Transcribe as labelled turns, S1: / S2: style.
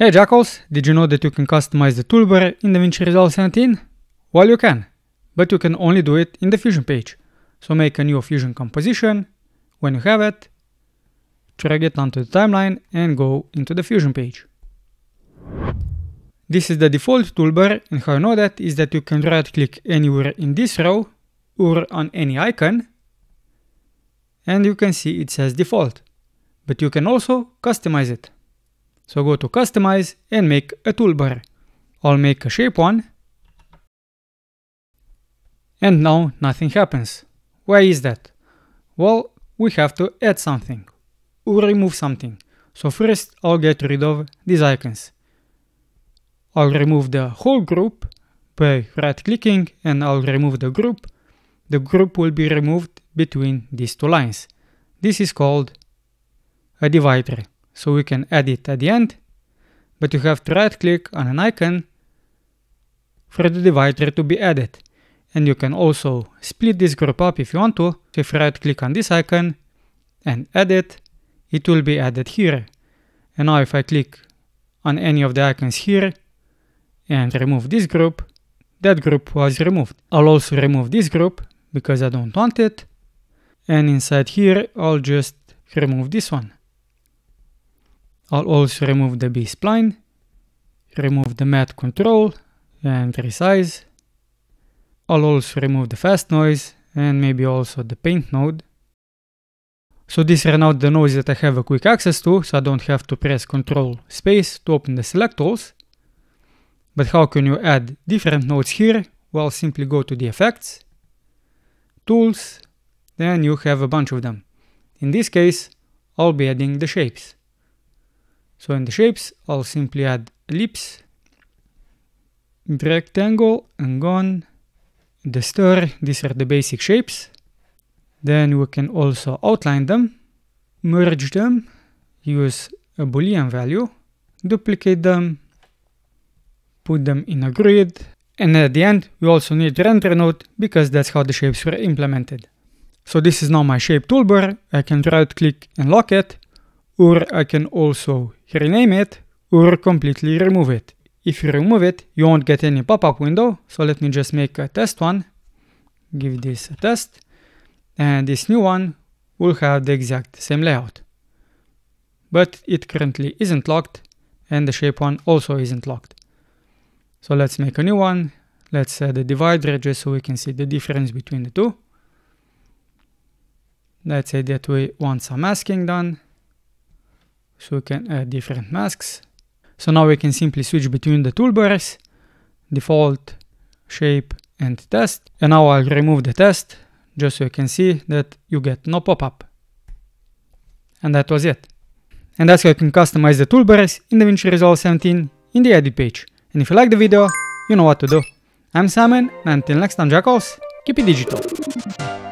S1: Hey Jackals, did you know that you can customize the toolbar in DaVinci Resolve 17? Well, you can, but you can only do it in the Fusion page. So make a new Fusion composition, when you have it, drag it onto the timeline and go into the Fusion page. This is the default toolbar and how I know that is that you can right click anywhere in this row or on any icon and you can see it says default, but you can also customize it. So go to customize and make a toolbar. I'll make a shape one. And now nothing happens. Why is that? Well, we have to add something or remove something. So first I'll get rid of these icons. I'll remove the whole group by right clicking and I'll remove the group. The group will be removed between these two lines. This is called a divider so we can add it at the end, but you have to right click on an icon for the divider to be added. And you can also split this group up if you want to. If you right click on this icon and add it, it will be added here. And now if I click on any of the icons here and remove this group, that group was removed. I'll also remove this group because I don't want it. And inside here, I'll just remove this one. I'll also remove the B-spline, remove the matte control and resize. I'll also remove the fast noise and maybe also the paint node. So this ran out the noise that I have a quick access to, so I don't have to press control space to open the select tools. But how can you add different nodes here? Well, simply go to the effects, tools, then you have a bunch of them. In this case, I'll be adding the shapes. So in the shapes, I'll simply add ellipse, rectangle, and gone. The store. these are the basic shapes. Then we can also outline them, merge them, use a boolean value, duplicate them, put them in a grid, and at the end we also need render node because that's how the shapes were implemented. So this is now my shape toolbar, I can right click and lock it, or I can also rename it or completely remove it. If you remove it, you won't get any pop-up window. So let me just make a test one, give this a test, and this new one will have the exact same layout. But it currently isn't locked and the shape one also isn't locked. So let's make a new one. Let's add a divide radius so we can see the difference between the two. Let's say that we want some masking done so we can add different masks. So now we can simply switch between the toolbars, default, shape and test. And now I'll remove the test just so you can see that you get no pop-up. And that was it. And that's how you can customize the toolbars in DaVinci Resolve 17 in the edit page. And if you like the video, you know what to do. I'm Simon and until next time jackals, keep it digital.